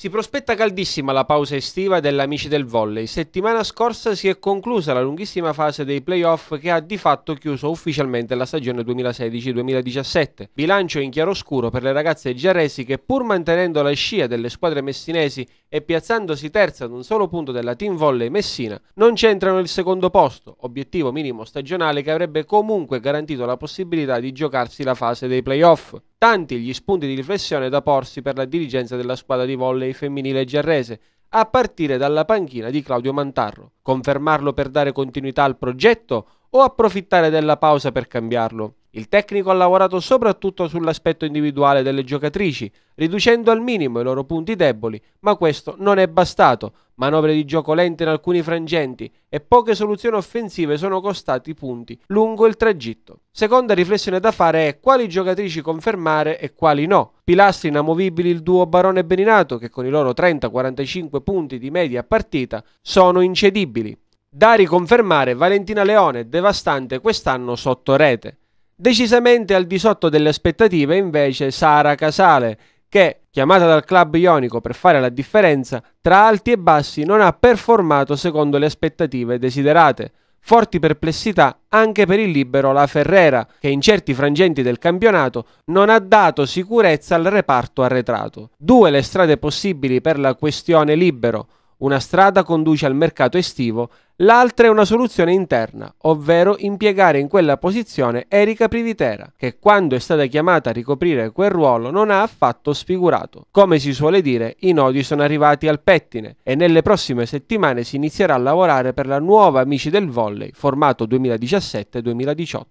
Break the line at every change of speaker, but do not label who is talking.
Si prospetta caldissima la pausa estiva degli amici del volley. Settimana scorsa si è conclusa la lunghissima fase dei playoff che ha di fatto chiuso ufficialmente la stagione 2016-2017. Bilancio in chiaroscuro per le ragazze giaresi che pur mantenendo la scia delle squadre messinesi e piazzandosi terza ad un solo punto della team volley Messina, non c'entrano il secondo posto, obiettivo minimo stagionale che avrebbe comunque garantito la possibilità di giocarsi la fase dei playoff. Tanti gli spunti di riflessione da porsi per la dirigenza della squadra di volley femminile giarrese, a partire dalla panchina di Claudio Mantarro. Confermarlo per dare continuità al progetto o approfittare della pausa per cambiarlo? Il tecnico ha lavorato soprattutto sull'aspetto individuale delle giocatrici, riducendo al minimo i loro punti deboli, ma questo non è bastato manovre di gioco lente in alcuni frangenti e poche soluzioni offensive sono costati punti lungo il tragitto. Seconda riflessione da fare è quali giocatrici confermare e quali no. Pilastri inamovibili il duo Barone e Beninato che con i loro 30-45 punti di media partita sono incedibili. Da riconfermare Valentina Leone, devastante quest'anno sotto rete. Decisamente al di sotto delle aspettative invece Sara Casale, che, chiamata dal club ionico per fare la differenza, tra alti e bassi non ha performato secondo le aspettative desiderate. Forti perplessità anche per il libero La Ferrera, che in certi frangenti del campionato non ha dato sicurezza al reparto arretrato. Due le strade possibili per la questione libero, una strada conduce al mercato estivo, l'altra è una soluzione interna, ovvero impiegare in quella posizione Erika Privitera, che quando è stata chiamata a ricoprire quel ruolo non ha affatto sfigurato. Come si suole dire, i nodi sono arrivati al pettine e nelle prossime settimane si inizierà a lavorare per la nuova Amici del Volley, formato 2017-2018.